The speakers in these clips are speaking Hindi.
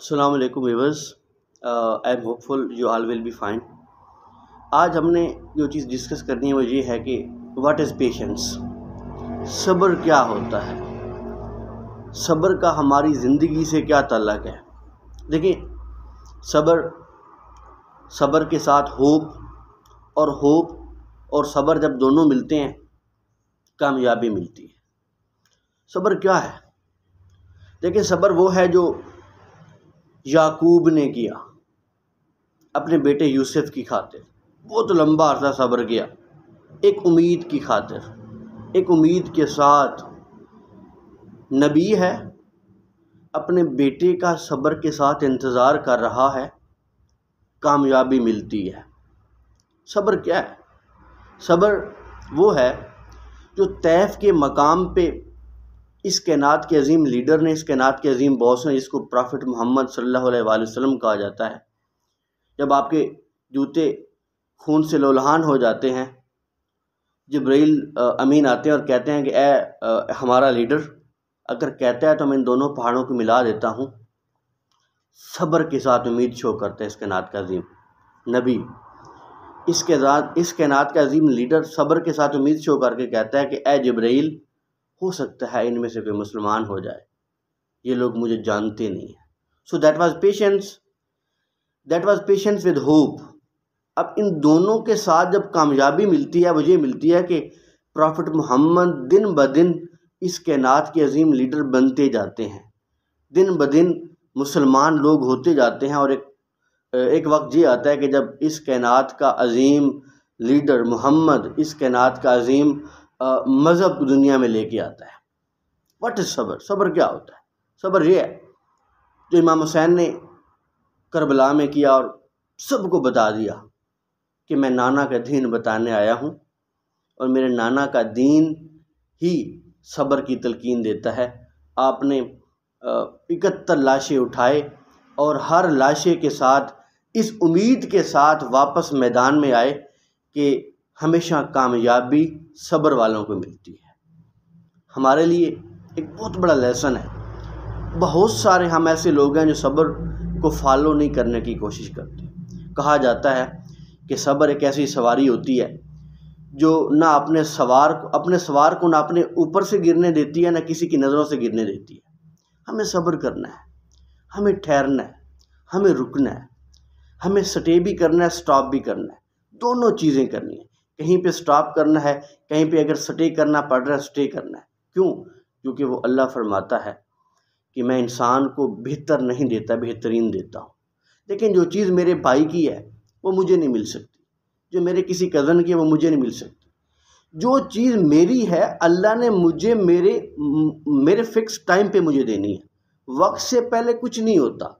अस्सलाम वालेकुम viewers I am hopeful you all will be fine आज हमने जो चीज़ डिस्कस करनी है वो ये है कि व्हाट इज़ पेशेंस सब्र क्या होता है सब्र का हमारी ज़िंदगी से क्या तल्लक है देखिए सब्र सब्र के साथ होप और होप और सब्र जब दोनों मिलते हैं कामयाबी मिलती है सब्र क्या है देखिए सब्र वो है जो याकूब ने किया अपने बेटे यूसुफ की खातिर बहुत लंबा अरसा सब्र किया एक उम्मीद की खातिर एक उम्मीद के साथ नबी है अपने बेटे का सब्र के साथ इंतज़ार कर रहा है कामयाबी मिलती है सब्र क्या है सब्र वो है जो तैफ़ के मकाम पे इस कैनात के अजीम लीडर ने इस कैनात के अजीम बॉस ने जिसको प्रॉफिट मोहम्मद सल्लल्लाहु अलैहि वसल्लम कहा जाता है जब आपके जूते खून से लोलहान हो जाते हैं जब्रैल अमीन आते हैं और कहते हैं कि ए हमारा लीडर अगर कहता है तो मैं इन दोनों पहाड़ों को मिला देता हूँ सब्र के साथ उम्मीद शो करते हैं इस कैनात का अजीम नबी इस के इस कैनात का अजीम लीडर सब्र के साथ उम्मीद शो करके कहता है कि ए जब्रैल हो सकता है इनमें से कोई मुसलमान हो जाए ये लोग मुझे जानते नहीं हैं so that was patience that was patience with hope अब इन दोनों के साथ जब कामयाबी मिलती है वजह मिलती है कि प्रॉफिट मोहम्मद दिन ब दिन इस कैनात के अजीम लीडर बनते जाते हैं दिन ब दिन मुसलमान लोग होते जाते हैं और एक एक वक्त ये आता है कि जब इस कैनात का अजीम लीडर मोहम्मद इस कैनात का अजीम मज़हब दुनिया में लेके आता है वट इज़ सबर सबर क्या होता है सबर ये है जो इमाम हुसैन ने करबला में किया और सबको बता दिया कि मैं नाना का दीन बताने आया हूँ और मेरे नाना का दीन ही सब्र की तलकिन देता है आपने इकहत्तर लाशें उठाए और हर लाशे के साथ इस उम्मीद के साथ वापस मैदान में आए कि हमेशा कामयाबी सब्र वालों को मिलती है हमारे लिए एक बहुत बड़ा लेसन है बहुत सारे हम ऐसे लोग हैं जो सब्र को फॉलो नहीं करने की कोशिश करते कहा जाता है कि सब्र एक ऐसी सवारी होती है जो ना अपने सवार को अपने सवार को ना अपने ऊपर से गिरने देती है ना किसी की नज़रों से गिरने देती है हमें सब्र करना है हमें ठहरना है हमें रुकना है हमें स्टे भी करना है स्टॉप भी करना है दोनों चीज़ें करनी है कहीं पे स्टॉप करना है कहीं पे अगर स्टे करना पड़ रहा है स्टे करना है क्यों क्योंकि वो अल्लाह फरमाता है कि मैं इंसान को बेहतर नहीं देता बेहतरीन देता हूँ लेकिन जो चीज़ मेरे भाई की है वो मुझे नहीं मिल सकती जो मेरे किसी कज़न की है वो मुझे नहीं मिल सकती जो चीज़ मेरी है अल्लाह ने मुझे मेरे मेरे फिक्स टाइम पे मुझे देनी है वक्त से पहले कुछ नहीं होता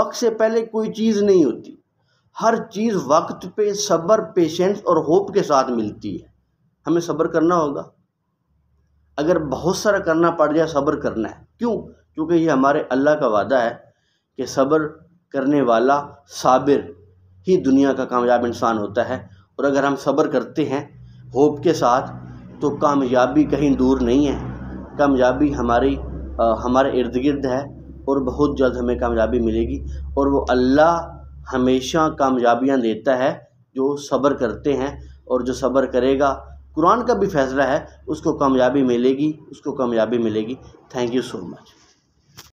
वक्त से पहले कोई चीज़ नहीं होती हर चीज़ वक्त पे सब्र पेशेंस और होप के साथ मिलती है हमें सब्र करना होगा अगर बहुत सारा करना पड़ जाए सब्र करना है क्यों क्योंकि ये हमारे अल्लाह का वादा है कि सब्र करने वाला साबिर ही दुनिया का कामयाब इंसान होता है और अगर हम सब्र करते हैं होप के साथ तो कामयाबी कहीं दूर नहीं है कामयाबी हमारी आ, हमारे इर्द गिर्द है और बहुत जल्द हमें कामयाबी मिलेगी और वो अल्लाह हमेशा कामयाबियाँ देता है जो सब्र करते हैं और जो सब्र करेगा कुरान का भी फैसला है उसको कामयाबी मिलेगी उसको कामयाबी मिलेगी थैंक यू सो मच